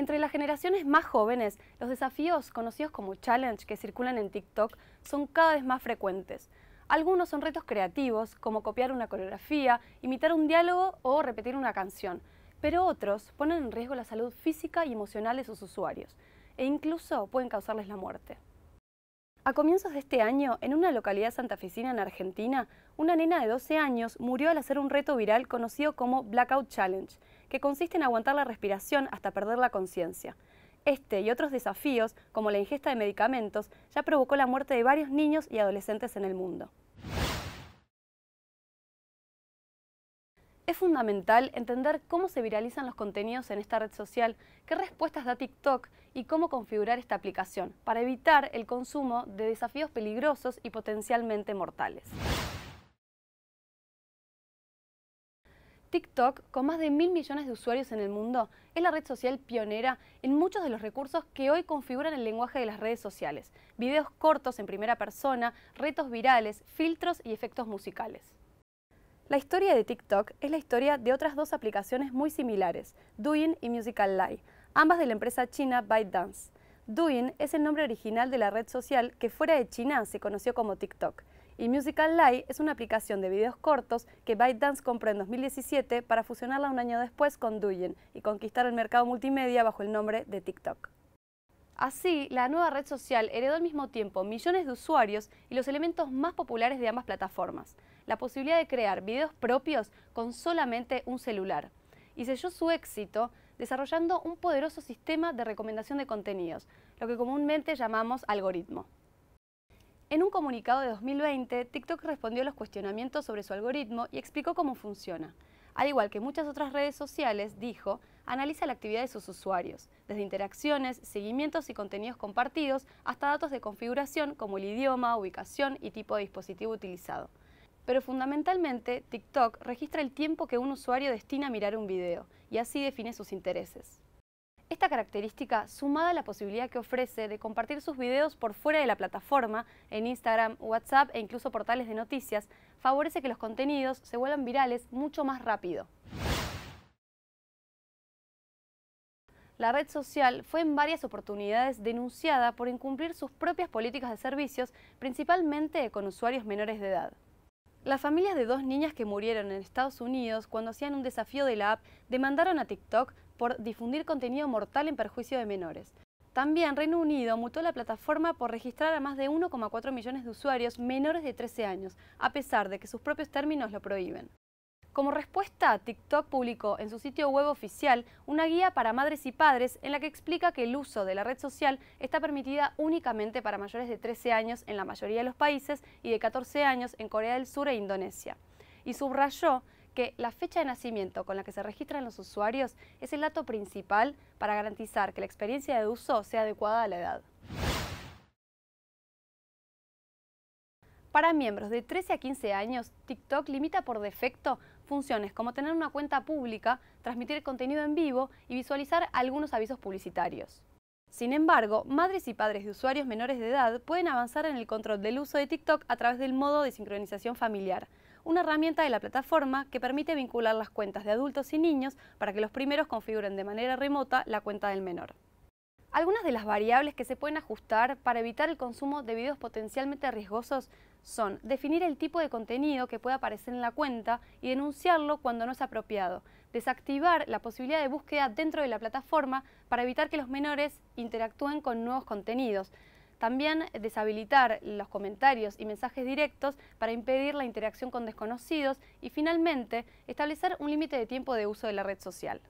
Entre las generaciones más jóvenes, los desafíos conocidos como challenge que circulan en TikTok son cada vez más frecuentes. Algunos son retos creativos, como copiar una coreografía, imitar un diálogo o repetir una canción, pero otros ponen en riesgo la salud física y emocional de sus usuarios, e incluso pueden causarles la muerte. A comienzos de este año, en una localidad santafesina en Argentina, una nena de 12 años murió al hacer un reto viral conocido como Blackout Challenge, que consiste en aguantar la respiración hasta perder la conciencia. Este y otros desafíos, como la ingesta de medicamentos, ya provocó la muerte de varios niños y adolescentes en el mundo. Es fundamental entender cómo se viralizan los contenidos en esta red social, qué respuestas da TikTok y cómo configurar esta aplicación para evitar el consumo de desafíos peligrosos y potencialmente mortales. TikTok, con más de mil millones de usuarios en el mundo, es la red social pionera en muchos de los recursos que hoy configuran el lenguaje de las redes sociales. Videos cortos en primera persona, retos virales, filtros y efectos musicales. La historia de TikTok es la historia de otras dos aplicaciones muy similares, Douyin y Musical ambas de la empresa china ByteDance. Douyin es el nombre original de la red social que fuera de China se conoció como TikTok. Y Musical Live es una aplicación de videos cortos que ByteDance compró en 2017 para fusionarla un año después con Douyin y conquistar el mercado multimedia bajo el nombre de TikTok. Así, la nueva red social heredó al mismo tiempo millones de usuarios y los elementos más populares de ambas plataformas, la posibilidad de crear videos propios con solamente un celular. Y selló su éxito desarrollando un poderoso sistema de recomendación de contenidos, lo que comúnmente llamamos algoritmo. En un comunicado de 2020, TikTok respondió a los cuestionamientos sobre su algoritmo y explicó cómo funciona. Al igual que muchas otras redes sociales, dijo, analiza la actividad de sus usuarios, desde interacciones, seguimientos y contenidos compartidos hasta datos de configuración como el idioma, ubicación y tipo de dispositivo utilizado. Pero fundamentalmente, TikTok registra el tiempo que un usuario destina a mirar un video y así define sus intereses. Esta característica, sumada a la posibilidad que ofrece de compartir sus videos por fuera de la plataforma, en Instagram, WhatsApp e incluso portales de noticias, favorece que los contenidos se vuelvan virales mucho más rápido. La red social fue en varias oportunidades denunciada por incumplir sus propias políticas de servicios, principalmente con usuarios menores de edad. Las familias de dos niñas que murieron en Estados Unidos cuando hacían un desafío de la app demandaron a TikTok por difundir contenido mortal en perjuicio de menores. También Reino Unido mutó la plataforma por registrar a más de 1,4 millones de usuarios menores de 13 años, a pesar de que sus propios términos lo prohíben. Como respuesta, TikTok publicó en su sitio web oficial una guía para madres y padres en la que explica que el uso de la red social está permitida únicamente para mayores de 13 años en la mayoría de los países y de 14 años en Corea del Sur e Indonesia. Y subrayó que la fecha de nacimiento con la que se registran los usuarios es el dato principal para garantizar que la experiencia de uso sea adecuada a la edad. Para miembros de 13 a 15 años, TikTok limita por defecto funciones como tener una cuenta pública, transmitir contenido en vivo y visualizar algunos avisos publicitarios. Sin embargo, madres y padres de usuarios menores de edad pueden avanzar en el control del uso de TikTok a través del modo de sincronización familiar, una herramienta de la plataforma que permite vincular las cuentas de adultos y niños para que los primeros configuren de manera remota la cuenta del menor. Algunas de las variables que se pueden ajustar para evitar el consumo de videos potencialmente riesgosos son definir el tipo de contenido que puede aparecer en la cuenta y denunciarlo cuando no es apropiado, desactivar la posibilidad de búsqueda dentro de la plataforma para evitar que los menores interactúen con nuevos contenidos, también deshabilitar los comentarios y mensajes directos para impedir la interacción con desconocidos y finalmente establecer un límite de tiempo de uso de la red social.